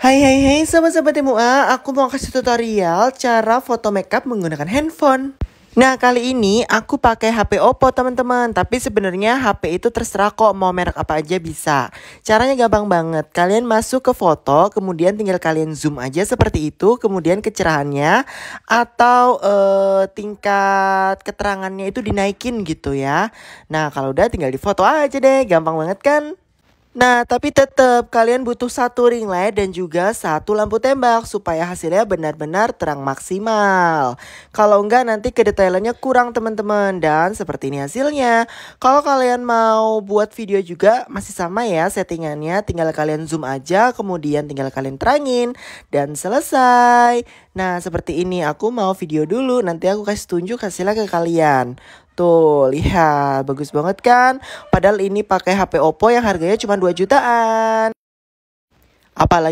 Hai hai hai sobat-sobat MUA, aku mau kasih tutorial cara foto makeup menggunakan handphone. Nah kali ini aku pakai HP Oppo teman-teman, tapi sebenarnya HP itu terserah kok mau merek apa aja bisa. Caranya gampang banget, kalian masuk ke foto, kemudian tinggal kalian zoom aja seperti itu, kemudian kecerahannya atau eh, tingkat keterangannya itu dinaikin gitu ya. Nah kalau udah tinggal di foto aja deh, gampang banget kan? Nah, tapi tetap kalian butuh satu ring light dan juga satu lampu tembak supaya hasilnya benar-benar terang maksimal. Kalau enggak nanti kedetailannya kurang teman-teman dan seperti ini hasilnya. Kalau kalian mau buat video juga masih sama ya settingannya, tinggal kalian zoom aja kemudian tinggal kalian terangin dan selesai. Nah, seperti ini aku mau video dulu nanti aku kasih tunjuk hasilnya ke kalian. Tuh, lihat, bagus banget kan? Padahal ini pakai HP Oppo yang harganya cuma 2 jutaan. Apalagi